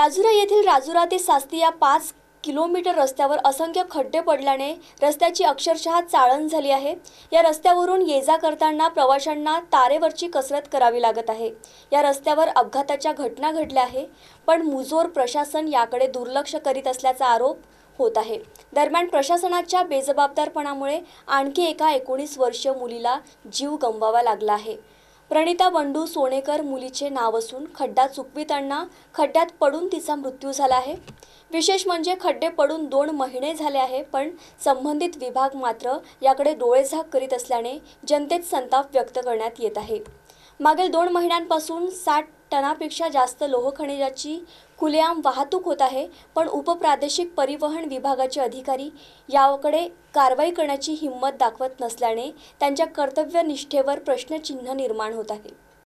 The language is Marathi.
राजुरा येथील राजुरा ते सास्ती या पाच किलोमीटर रस्त्यावर असंख्य खड्डे पडल्याने रस्त्याची अक्षरशः चाळण झाली आहे या रस्त्यावरून ये जा करताना प्रवाशांना तारेवरची कसरत करावी लागत आहे या रस्त्यावर अपघाताच्या घटना घडल्या आहे पण मुजोर प्रशासन याकडे दुर्लक्ष करीत असल्याचा आरोप होत आहे दरम्यान प्रशासनाच्या बेजबाबदारपणामुळे आणखी एका एकोणीस वर्षीय मुलीला जीव गमवावा लागला आहे प्रणिता बंडू सोनेकर मुलीचे नाव असून खड्डा चुकवितांना खड्ड्यात पडून तिचा मृत्यू झाला आहे विशेष म्हणजे खड्डे पडून दोन महिने झाले आहे पण संबंधित विभाग मात्र याकडे डोळेझाक करीत असल्याने जनतेत संताप व्यक्त करण्यात येत आहे मागील दोन महिन्यांपासून साठ टनापेक्षा जास्त लोहखनिजाची खुलेआम वाहतूक होत आहे पण उपप्रादेशिक परिवहन विभागाचे अधिकारी याकडे कारवाई करण्याची हिंमत दाखवत नसल्याने त्यांच्या कर्तव्यनिष्ठेवर प्रश्नचिन्ह निर्माण होत आहे